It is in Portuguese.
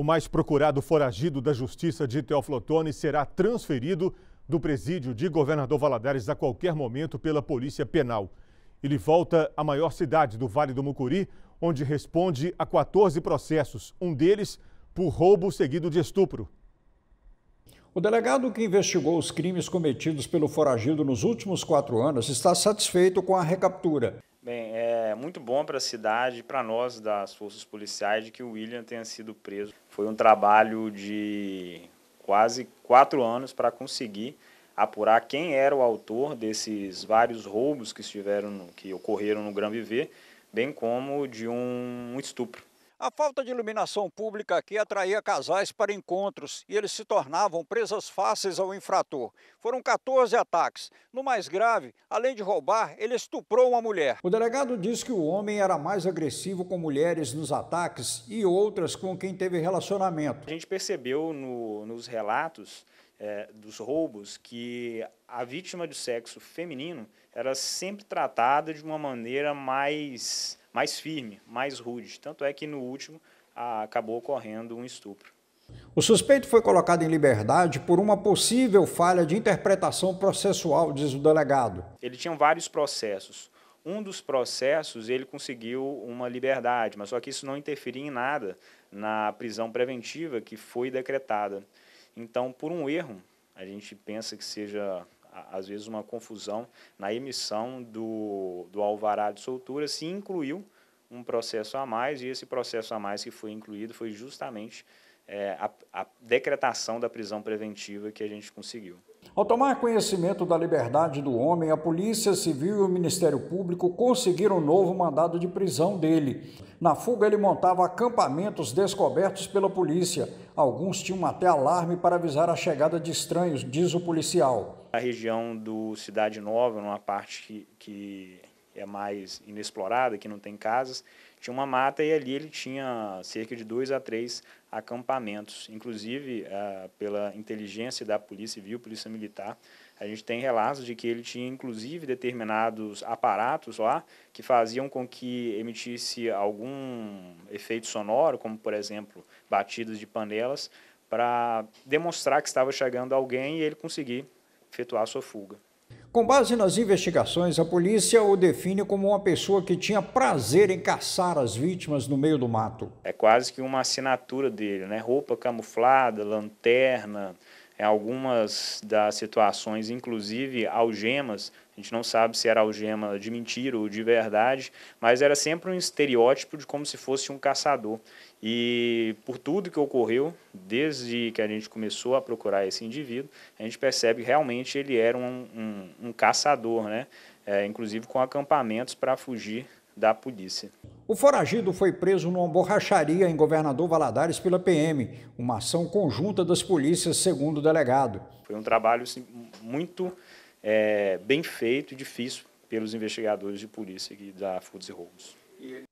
O mais procurado foragido da Justiça de Teoflotone será transferido do presídio de Governador Valadares a qualquer momento pela Polícia Penal. Ele volta à maior cidade do Vale do Mucuri, onde responde a 14 processos, um deles por roubo seguido de estupro. O delegado que investigou os crimes cometidos pelo foragido nos últimos quatro anos está satisfeito com a recaptura Bem, é muito bom para a cidade, para nós das forças policiais, de que o William tenha sido preso. Foi um trabalho de quase quatro anos para conseguir apurar quem era o autor desses vários roubos que, estiveram, que ocorreram no Gran Viver, bem como de um estupro. A falta de iluminação pública aqui atraía casais para encontros e eles se tornavam presas fáceis ao infrator. Foram 14 ataques. No mais grave, além de roubar, ele estuprou uma mulher. O delegado diz que o homem era mais agressivo com mulheres nos ataques e outras com quem teve relacionamento. A gente percebeu no, nos relatos é, dos roubos que a vítima de sexo feminino era sempre tratada de uma maneira mais, mais firme, mais rude. Tanto é que no último a, acabou ocorrendo um estupro. O suspeito foi colocado em liberdade por uma possível falha de interpretação processual, diz o delegado. Ele tinha vários processos. Um dos processos ele conseguiu uma liberdade, mas só que isso não interferia em nada na prisão preventiva que foi decretada. Então, por um erro, a gente pensa que seja às vezes uma confusão na emissão do, do alvará de soltura se incluiu um processo a mais e esse processo a mais que foi incluído foi justamente é, a, a decretação da prisão preventiva que a gente conseguiu. Ao tomar conhecimento da liberdade do homem, a Polícia Civil e o Ministério Público conseguiram um novo mandado de prisão dele. Na fuga, ele montava acampamentos descobertos pela polícia. Alguns tinham até alarme para avisar a chegada de estranhos, diz o policial. A região do Cidade Nova, numa parte que, que é mais inexplorada, que não tem casas, tinha uma mata e ali ele tinha cerca de dois a três acampamentos. Inclusive, ah, pela inteligência da Polícia Civil, Polícia Militar, a gente tem relatos de que ele tinha inclusive determinados aparatos lá que faziam com que emitisse algum efeito sonoro, como por exemplo batidas de panelas, para demonstrar que estava chegando alguém e ele conseguir efetuar a sua fuga. Com base nas investigações, a polícia o define como uma pessoa que tinha prazer em caçar as vítimas no meio do mato. É quase que uma assinatura dele, né? Roupa camuflada, lanterna, em algumas das situações, inclusive algemas, a gente não sabe se era algema de mentira ou de verdade, mas era sempre um estereótipo de como se fosse um caçador. E por tudo que ocorreu, desde que a gente começou a procurar esse indivíduo, a gente percebe que realmente ele era um, um, um caçador, né? É, inclusive com acampamentos para fugir da polícia. O foragido foi preso numa borracharia em Governador Valadares pela PM, uma ação conjunta das polícias, segundo o delegado. Foi um trabalho assim, muito é, bem feito e difícil pelos investigadores de polícia da Furtos e Roubos.